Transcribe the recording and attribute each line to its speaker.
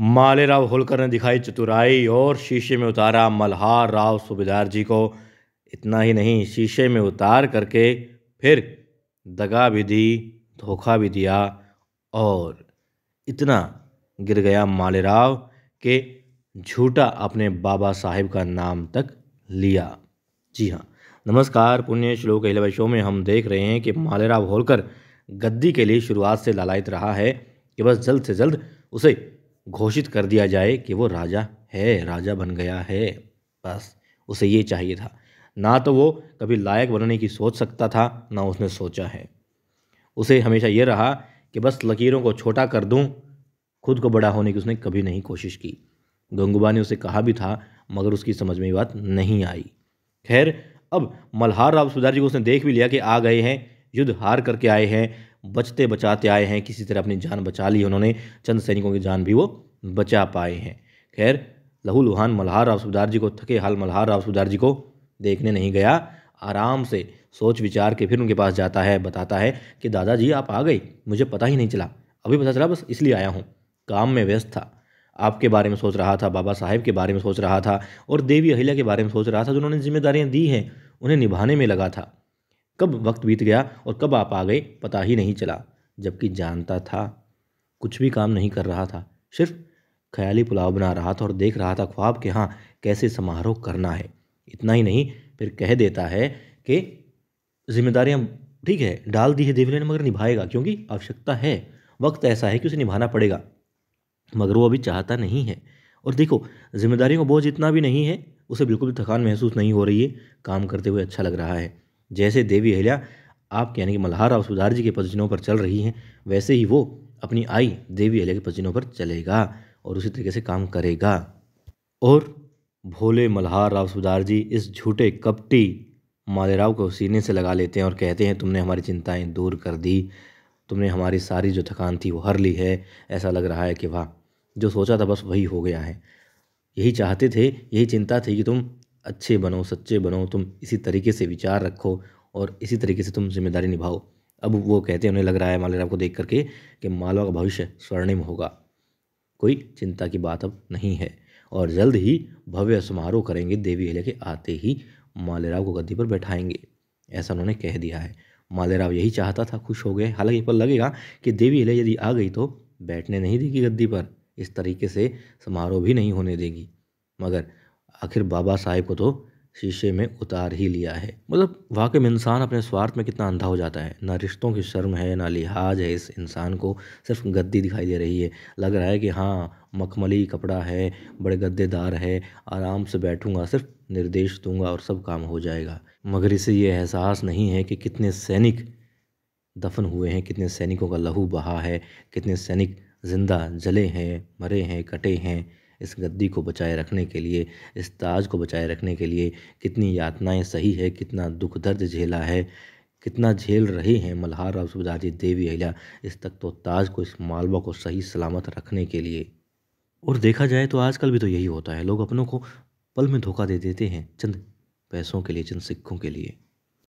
Speaker 1: मालेराव होलकर ने दिखाई चतुराई और शीशे में उतारा मल्हार राव सूबेदार जी को इतना ही नहीं शीशे में उतार करके फिर दगा भी दी धोखा भी दिया और इतना गिर गया मालेराव के झूठा अपने बाबा साहेब का नाम तक लिया जी हाँ नमस्कार पुण्य श्लोक अहिलवाई शो में हम देख रहे हैं कि मालेराव होलकर गद्दी के लिए शुरुआत से लालायित रहा है कि बस जल्द से जल्द उसे घोषित कर दिया जाए कि वो राजा है राजा बन गया है बस उसे ये चाहिए था ना तो वो कभी लायक बनने की सोच सकता था ना उसने सोचा है उसे हमेशा ये रहा कि बस लकीरों को छोटा कर दूं खुद को बड़ा होने की उसने कभी नहीं कोशिश की गंगूबा ने उसे कहा भी था मगर उसकी समझ में बात नहीं आई खैर अब मल्हार राव सुधार जी को उसने देख भी लिया कि आ गए हैं युद्ध हार करके आए हैं बचते बचाते आए हैं किसी तरह अपनी जान बचा ली उन्होंने चंद सैनिकों की जान भी वो बचा पाए हैं खैर लहू लुहान मल्हार राव सुधार जी को थके हाल मल्हार राव सुधार जी को देखने नहीं गया आराम से सोच विचार के फिर उनके पास जाता है बताता है कि दादाजी आप आ गए मुझे पता ही नहीं चला अभी पता चला बस इसलिए आया हूँ काम में व्यस्त था आपके बारे में सोच रहा था बाबा साहेब के बारे में सोच रहा था और देवी अहिल्या के बारे में सोच रहा था जो उन्होंने जिम्मेदारियाँ दी हैं उन्हें निभाने में लगा था कब वक्त बीत गया और कब आप आ गए पता ही नहीं चला जबकि जानता था कुछ भी काम नहीं कर रहा था सिर्फ ख्याली पुलाव बना रहा था और देख रहा था ख्वाब के हाँ कैसे समारोह करना है इतना ही नहीं फिर कह देता है कि जिम्मेदारियाँ ठीक है डाल दी है देवले ने मगर निभाएगा क्योंकि आवश्यकता है वक्त ऐसा है कि उसे निभाना पड़ेगा मगर वो अभी चाहता नहीं है और देखो जिम्मेदारियों का बोझ इतना भी नहीं है उसे बिल्कुल भी थकान महसूस नहीं हो रही है काम करते हुए अच्छा लग रहा है जैसे देवी अहिल्या आपके यानी कि मल्हार और सुधार जी के पसीनों पर चल रही हैं वैसे ही वो अपनी आई देवी अहिल्या के पसीनों पर चलेगा और उसी तरीके से काम करेगा और भोले मल्हार राव सुधार जी इस झूठे कपटी मालेराव को सीने से लगा लेते हैं और कहते हैं तुमने हमारी चिंताएं दूर कर दी तुमने हमारी सारी जो थकान थी वो हर ली है ऐसा लग रहा है कि वाह जो सोचा था बस वही हो गया है यही चाहते थे यही चिंता थी कि तुम अच्छे बनो सच्चे बनो तुम इसी तरीके से विचार रखो और इसी तरीके से तुम जिम्मेदारी निभाओ अब वो कहते हैं उन्हें लग रहा है मालेराव को देख करके कि मालवा का भविष्य स्वर्णिम होगा कोई चिंता की बात अब नहीं है और जल्द ही भव्य समारोह करेंगे देवी हिले के आते ही मालेराव को गद्दी पर बैठाएंगे ऐसा उन्होंने कह दिया है मालेराव यही चाहता था खुश हो गए हालांकि पर लगेगा कि देवी हिले यदि आ गई तो बैठने नहीं देगी गद्दी पर इस तरीके से समारोह भी नहीं होने देगी मगर आखिर बाबा साहेब को तो शीशे में उतार ही लिया है मतलब वाकई में इंसान अपने स्वार्थ में कितना अंधा हो जाता है ना रिश्तों की शर्म है ना लिहाज है इस इंसान को सिर्फ गद्दी दिखाई दे रही है लग रहा है कि हाँ मखमली कपड़ा है बड़े गद्देदार है आराम से बैठूंगा सिर्फ निर्देश दूंगा और सब काम हो जाएगा मगर इसे ये एहसास नहीं है कि कितने सैनिक दफन हुए हैं कितने सैनिकों का लहू बहा है कितने सैनिक ज़िंदा जले हैं मरे हैं कटे हैं इस गद्दी को बचाए रखने के लिए इस ताज को बचाए रखने के लिए कितनी यातनाएं सही है कितना दुख दर्द झेला है कितना झेल रहे हैं मल्हार और सुबदाजी देवी अहिल्या इस तक तो ताज को इस मालवा को सही सलामत रखने के लिए और देखा जाए तो आजकल भी तो यही होता है लोग अपनों को पल में धोखा दे देते हैं चंद पैसों के लिए चंद सिक्कों के लिए